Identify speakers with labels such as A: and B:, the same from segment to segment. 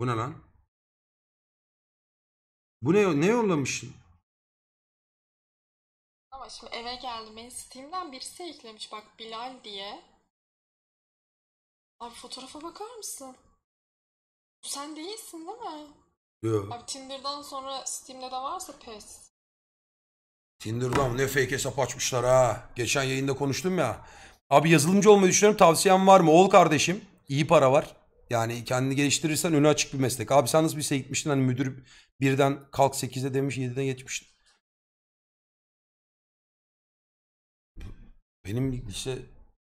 A: Bu ne lan? Bu ne ne yollamışsın? Ama şimdi eve geldim. Beni Steam'den birisi eklemiş bak Bilal diye. Abi fotoğrafa bakar mısın? sen değilsin değil mi? Yok. Abi Tinder'dan sonra Steam'de de varsa pes.
B: Tinder'dan ne fake hesap açmışlar ha. Geçen yayında konuştum ya. Abi yazılımcı olmayı düşünüyorum. Tavsiyen var mı? Ol kardeşim. İyi para var. Yani kendini geliştirirsen önü açık bir meslek. Abi sen nasıl bir şey gitmiştin hani müdür birden kalk 8'de demiş 7'de geçmiştin.
A: Benim lise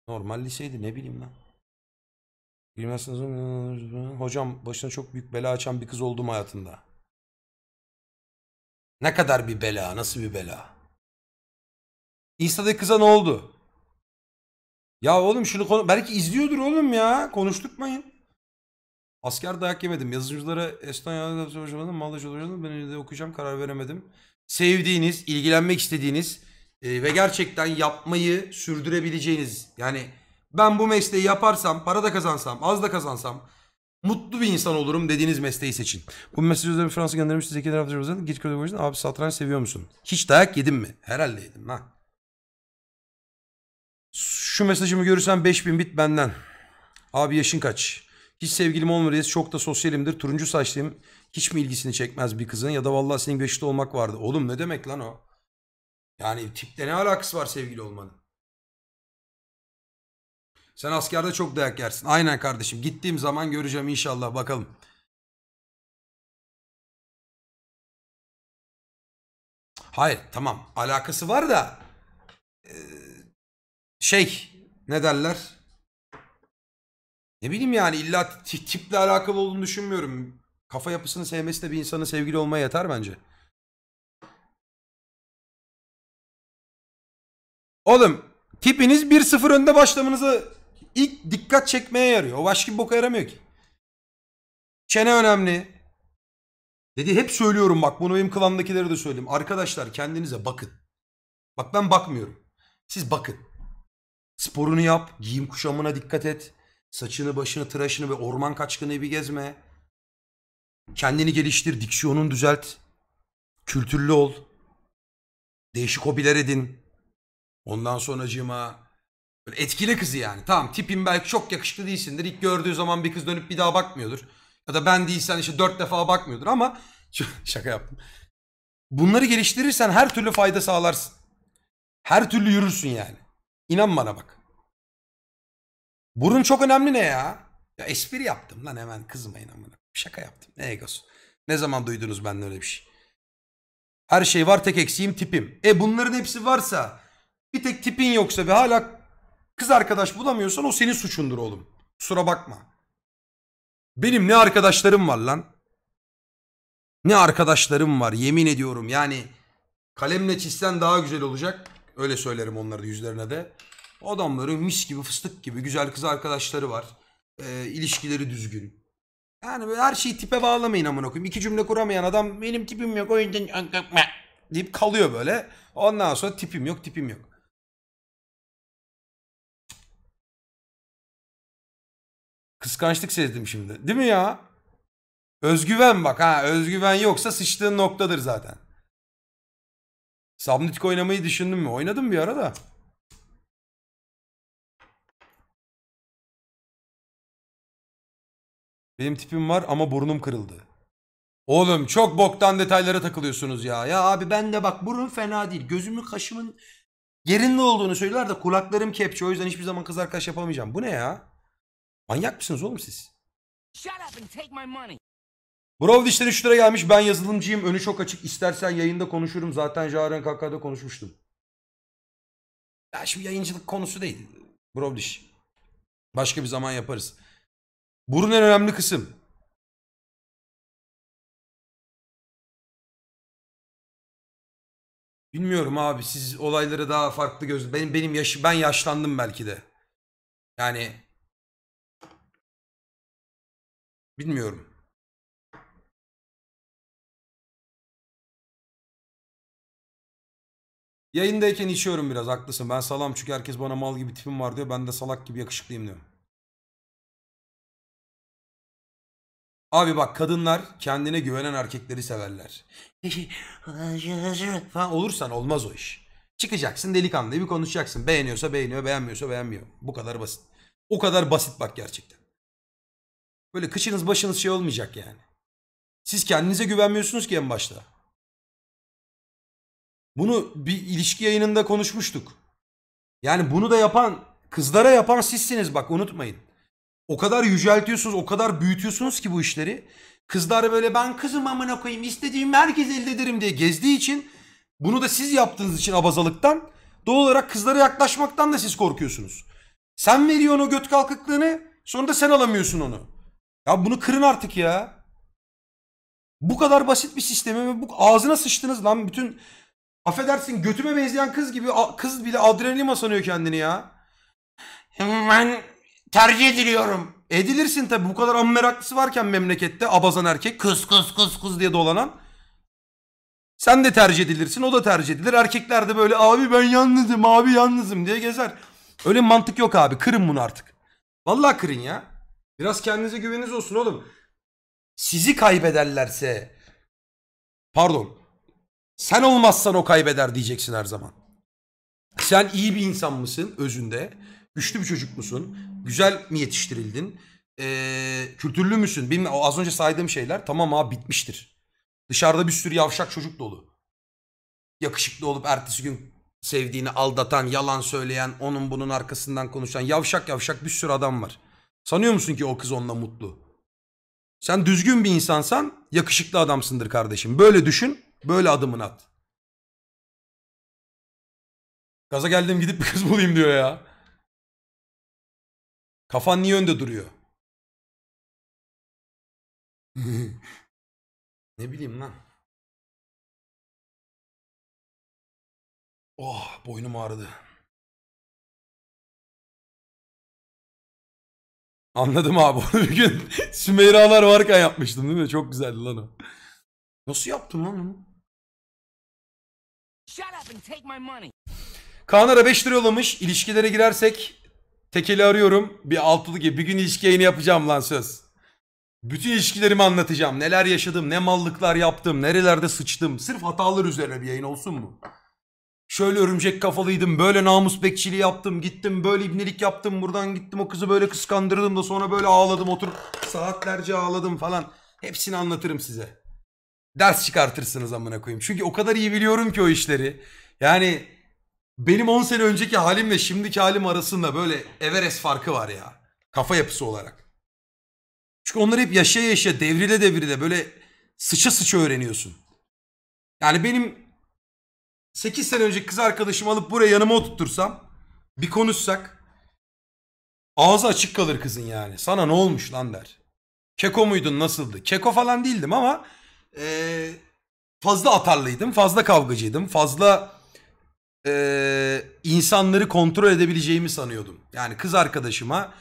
A: normal liseydi ne bileyim lan. Bilmezsiniz hocam başına çok büyük bela açan bir kız oldum hayatında. Ne kadar bir bela nasıl bir bela. Insta'daki kıza ne oldu? Ya
B: oğlum şunu konu belki izliyordur oğlum ya konuştukmayın. Asker dayak yemedim. Yazıcılara Estonya'da çalışmadım. Maldaşı olacaktım. Ben de okuyacağım. Karar veremedim. Sevdiğiniz, ilgilenmek istediğiniz e, ve gerçekten yapmayı sürdürebileceğiniz. Yani ben bu mesleği yaparsam, para da kazansam, az da kazansam mutlu bir insan olurum dediğiniz mesleği seçin. Bu mesajı üzerine Fransa göndermişti. Zeki Taraftar'ın git köyde Abi satranç seviyor musun? Hiç dayak yedim mi? Herhalde yedim ha. Şu mesajımı görürsen 5000 bit benden. Abi yaşın kaç? Hiç sevgilim olma çok da sosyalimdir. Turuncu saçlıyım. Hiç mi ilgisini çekmez bir kızın? Ya da vallahi senin beşikte olmak vardı. Oğlum ne demek lan o? Yani tipte ne alakası var sevgili olmanın?
A: Sen askerde çok dayak yersin. Aynen kardeşim. Gittiğim zaman göreceğim inşallah. Bakalım. Hayır tamam. Alakası var da şey ne
B: derler? Ne bileyim yani illa tiple alakalı olduğunu düşünmüyorum. Kafa yapısını sevmesi de bir insanın sevgili olmaya yeter bence.
A: Oğlum tipiniz 1-0 önde başlamanızı ilk dikkat çekmeye yarıyor. O başka bir boka yaramıyor ki. Çene
B: önemli. Dedi hep söylüyorum bak bunu benim klandakilere de söyleyeyim. Arkadaşlar kendinize bakın. Bak ben bakmıyorum. Siz bakın. Sporunu yap, giyim kuşamına dikkat et. Saçını başını tıraşını ve orman kaçkını gibi gezme. Kendini geliştir, diksiyonunu düzelt. Kültürlü ol. Değişik hobiler edin. Ondan sonra böyle etkili kızı yani. Tamam tipin belki çok yakışıklı değilsindir. İlk gördüğü zaman bir kız dönüp bir daha bakmıyordur. Ya da ben değilsen işte dört defa bakmıyordur ama şaka yaptım. Bunları geliştirirsen her türlü fayda sağlarsın. Her türlü yürürsün yani. İnan bana bak. Burun çok önemli ne ya? Ya espri yaptım lan hemen kızmayın amına. Şaka yaptım. Ne egosu? Ne zaman duydunuz benden öyle bir şey? Her şey var tek eksiğim tipim. E bunların hepsi varsa bir tek tipin yoksa ve hala kız arkadaş bulamıyorsan o senin suçundur oğlum. Kusura bakma. Benim ne arkadaşlarım var lan. Ne arkadaşlarım var yemin ediyorum yani kalemle çizsen daha güzel olacak. Öyle söylerim onları yüzlerine de. Adamların mis gibi fıstık gibi güzel kız arkadaşları var. E, ilişkileri düzgün. Yani her şeyi tipe bağlamayın amına koyayım. İki cümle kuramayan adam benim tipim yok o yüzden deyip kalıyor
A: böyle. Ondan sonra tipim yok tipim yok. Kıskançlık sezdim şimdi. Değil mi ya? Özgüven bak ha. Özgüven yoksa sıçtığın noktadır zaten. Subnautica oynamayı düşündün mü? Oynadım bir ara da. Benim tipim var ama burnum kırıldı. Oğlum çok boktan detaylara takılıyorsunuz ya. Ya abi ben de bak burun
B: fena değil. Gözümün kaşımın yerinde olduğunu söylüyorlar da kulaklarım kepçe. O yüzden hiçbir zaman kız arkadaş yapamayacağım. Bu ne ya? Manyak mısınız oğlum siz? Bro dişleri 3 lira gelmiş. Ben yazılımcıyım. Önü çok açık. İstersen yayında konuşurum. Zaten Jaren Kakka'da konuşmuştum. Ya şimdi yayıncılık konusu değil. Bro diş.
A: Başka bir zaman yaparız. Burun en önemli kısım. Bilmiyorum abi siz olayları daha farklı göz benim benim yaşı ben yaşlandım belki de. Yani bilmiyorum. Yayındayken içiyorum biraz haklısın. Ben salam çünkü herkes bana mal gibi tipim var diyor. Ben de salak
B: gibi yakışıklıyım diyor. Abi bak kadınlar kendine güvenen erkekleri severler.
A: Falan olursan
B: olmaz o iş. Çıkacaksın delikanlı bir konuşacaksın. Beğeniyorsa beğeniyor, beğenmiyorsa beğenmiyor. Bu kadar basit.
A: O kadar basit bak gerçekten. Böyle kışınız başınız şey olmayacak yani. Siz kendinize güvenmiyorsunuz ki en başta.
B: Bunu bir ilişki yayınında konuşmuştuk. Yani bunu da yapan, kızlara yapan sizsiniz bak unutmayın. O kadar yüceltiyorsunuz, o kadar büyütüyorsunuz ki bu işleri. Kızlar böyle ben kızım amına koyayım istediğim herkes elde ederim diye gezdiği için bunu da siz yaptığınız için abazalıktan doğal olarak kızlara yaklaşmaktan da siz korkuyorsunuz. Sen veriyorsun o göt kalkıklığını sonra da sen alamıyorsun onu. Ya bunu kırın artık ya. Bu kadar basit bir sistemi ve bu ağzına sıçtınız lan bütün affedersin götüme benzeyen kız gibi kız bile adrenalin sanıyor kendini ya. Ben tercih ediliyorum. Edilirsin tabi bu kadar amma meraklısı varken memlekette abazan erkek kız kız kız kız diye dolanan. Sen de tercih edilirsin o da tercih edilir. Erkekler de böyle abi ben yalnızım abi yalnızım diye gezer. Öyle mantık yok abi kırın bunu artık. Vallahi kırın ya. Biraz kendinize güveniniz olsun oğlum. Sizi kaybederlerse pardon sen olmazsan o kaybeder diyeceksin her zaman. Sen iyi bir insan mısın özünde? Güçlü bir çocuk musun? Güzel mi yetiştirildin? Ee, kültürlü müsün? Bilmiyorum. Az önce saydığım şeyler tamam abi bitmiştir. Dışarıda bir sürü yavşak çocuk dolu. Yakışıklı olup ertesi gün sevdiğini aldatan, yalan söyleyen, onun bunun arkasından konuşan yavşak yavşak bir sürü adam var. Sanıyor musun ki o kız onunla mutlu? Sen düzgün bir insansan yakışıklı adamsındır kardeşim. Böyle düşün, böyle adımını at.
A: Gaza geldim gidip bir kız bulayım diyor ya. Kafan niye önde duruyor? ne bileyim lan. Oh boynum ağrıdı. Anladım abi onu bir gün Sümeyralar varken yapmıştım değil mi? Çok güzeldi lan o. Nasıl yaptın lan onu? Shut
B: 5 lira yollamış. İlişkilere girersek Tekeli arıyorum. Bir altılı gibi. Bir gün ilişki yayını yapacağım lan söz. Bütün ilişkilerimi anlatacağım. Neler yaşadım, ne mallıklar yaptım, nerelerde sıçtım. Sırf hatalar üzerine bir yayın olsun mu? Şöyle örümcek kafalıydım, böyle namus bekçiliği yaptım, gittim böyle ibnelik yaptım, buradan gittim o kızı böyle kıskandırdım da sonra böyle ağladım, oturup saatlerce ağladım falan. Hepsini anlatırım size. Ders çıkartırsınız amına koyayım. Çünkü o kadar iyi biliyorum ki o işleri. Yani benim 10 sene önceki halim ve şimdiki halim arasında böyle Everest farkı var ya. Kafa yapısı olarak. Çünkü onları hep yaşa yaşa, devrile devrile böyle sıça sıça öğreniyorsun. Yani benim 8 sene önce kız arkadaşımı alıp buraya yanıma oturtursam bir konuşsak ağzı açık kalır kızın yani. Sana ne olmuş lan der. Keko muydun nasıldı? Keko falan değildim ama e, fazla atarlıydım, fazla kavgacıydım, fazla e, insanları kontrol edebileceğimi sanıyordum. Yani kız arkadaşıma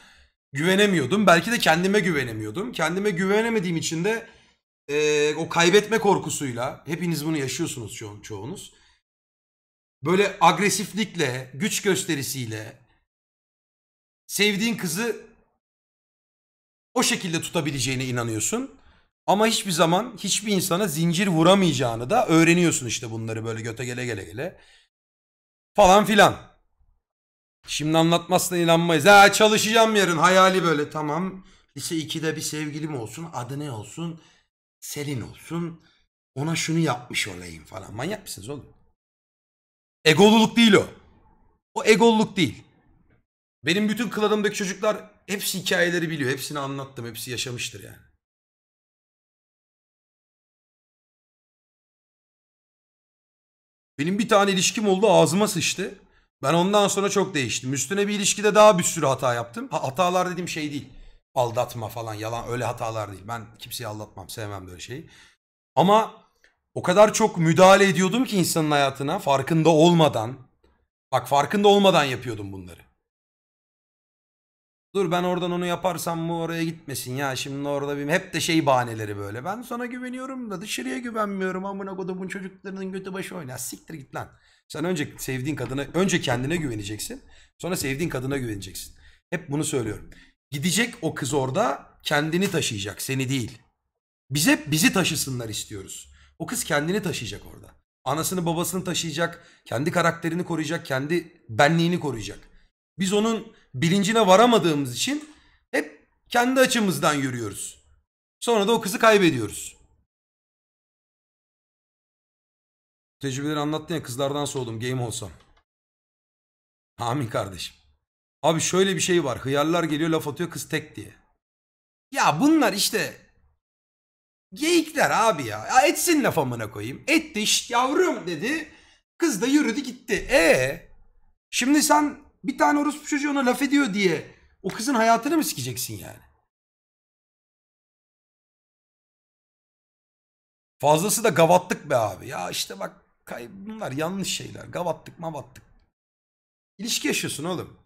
B: güvenemiyordum. Belki de kendime güvenemiyordum. Kendime güvenemediğim için de e, o kaybetme korkusuyla hepiniz bunu yaşıyorsunuz ço- çoğunuz. Böyle agresiflikle, güç gösterisiyle sevdiğin kızı o şekilde tutabileceğine inanıyorsun. Ama hiçbir zaman hiçbir insana zincir vuramayacağını da öğreniyorsun işte bunları böyle göte gele gele gele. Falan filan. Şimdi anlatmazsan inanmayız. Ha çalışacağım yarın hayali böyle tamam. Lise 2'de bir sevgilim olsun adı ne olsun? Selin olsun. Ona şunu yapmış olayım falan. Manyak mısınız oğlum? Egoluluk değil o. O egoluluk değil. Benim bütün kladımdaki
A: çocuklar hepsi hikayeleri biliyor. Hepsini anlattım. Hepsi yaşamıştır yani. Benim bir tane ilişkim oldu ağzıma sıçtı. Ben ondan sonra çok değiştim. Üstüne bir ilişkide daha bir sürü hata
B: yaptım. Ha, hatalar dediğim şey değil. Aldatma falan yalan öyle hatalar değil. Ben kimseyi aldatmam sevmem böyle şeyi. Ama o kadar çok müdahale ediyordum ki insanın hayatına farkında olmadan. Bak farkında olmadan yapıyordum bunları. Dur ben oradan onu yaparsam mı oraya gitmesin ya şimdi orada bir hep de şey bahaneleri böyle. Ben sana güveniyorum da dışarıya güvenmiyorum amına kodumun çocuklarının götü başı oynar. Siktir git lan. Sen önce sevdiğin kadına önce kendine güveneceksin. Sonra sevdiğin kadına güveneceksin. Hep bunu söylüyorum. Gidecek o kız orada kendini taşıyacak seni değil. Biz hep bizi taşısınlar istiyoruz. O kız kendini taşıyacak orada. Anasını babasını taşıyacak, kendi karakterini koruyacak, kendi benliğini koruyacak. Biz onun bilincine varamadığımız için hep kendi açımızdan yürüyoruz. Sonra da o kızı kaybediyoruz.
A: Tecrübeleri anlattın ya kızlardan soğudum game olsam. Amin kardeşim. Abi şöyle bir şey var.
B: Hıyarlar geliyor laf atıyor kız tek diye. Ya bunlar işte geyikler abi ya. ya etsin laf amına koyayım. Etti işte yavrum dedi. Kız da
A: yürüdü gitti. E şimdi sen bir tane Rus çocuğu ona laf ediyor diye o kızın hayatını mı sikeceksin yani? Fazlası da gavattık be abi. Ya işte bak bunlar yanlış şeyler. Gavattık mavattık. İlişki yaşıyorsun oğlum.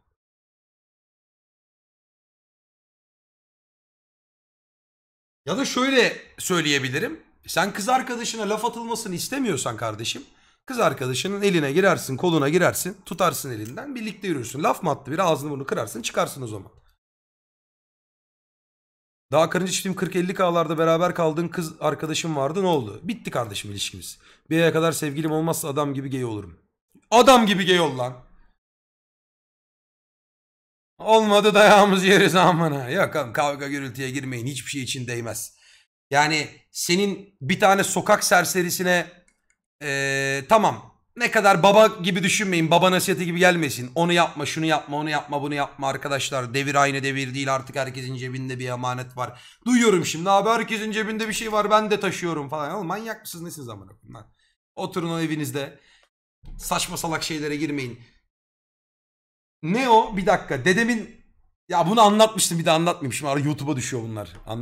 A: Ya da şöyle
B: söyleyebilirim. Sen kız arkadaşına laf atılmasını istemiyorsan kardeşim Kız arkadaşının eline girersin, koluna girersin, tutarsın elinden, birlikte yürürsün. Laf mı attı biri ağzını bunu kırarsın, çıkarsın o zaman. Daha karınca çiftliğim 40-50 K'larda beraber kaldığın kız arkadaşım vardı ne oldu? Bitti kardeşim ilişkimiz. Bir aya kadar sevgilim olmazsa adam gibi gay olurum. Adam gibi gay ol lan. Olmadı dayağımız yeriz amına. Yok oğlum kavga gürültüye girmeyin hiçbir şey için değmez. Yani senin bir tane sokak serserisine ee, tamam. Ne kadar baba gibi düşünmeyin. Baba nasihati gibi gelmesin. Onu yapma, şunu yapma, onu yapma, bunu yapma arkadaşlar. Devir aynı devir değil. Artık herkesin cebinde bir emanet var. Duyuyorum şimdi abi herkesin cebinde bir şey var. Ben de taşıyorum falan. Oğlum manyak mısınız nesiniz amına koyayım Oturun o evinizde. Saçma salak şeylere girmeyin. Ne o? Bir dakika. Dedemin ya bunu anlatmıştım bir de anlatmayayım. Şimdi YouTube'a düşüyor bunlar. Anlat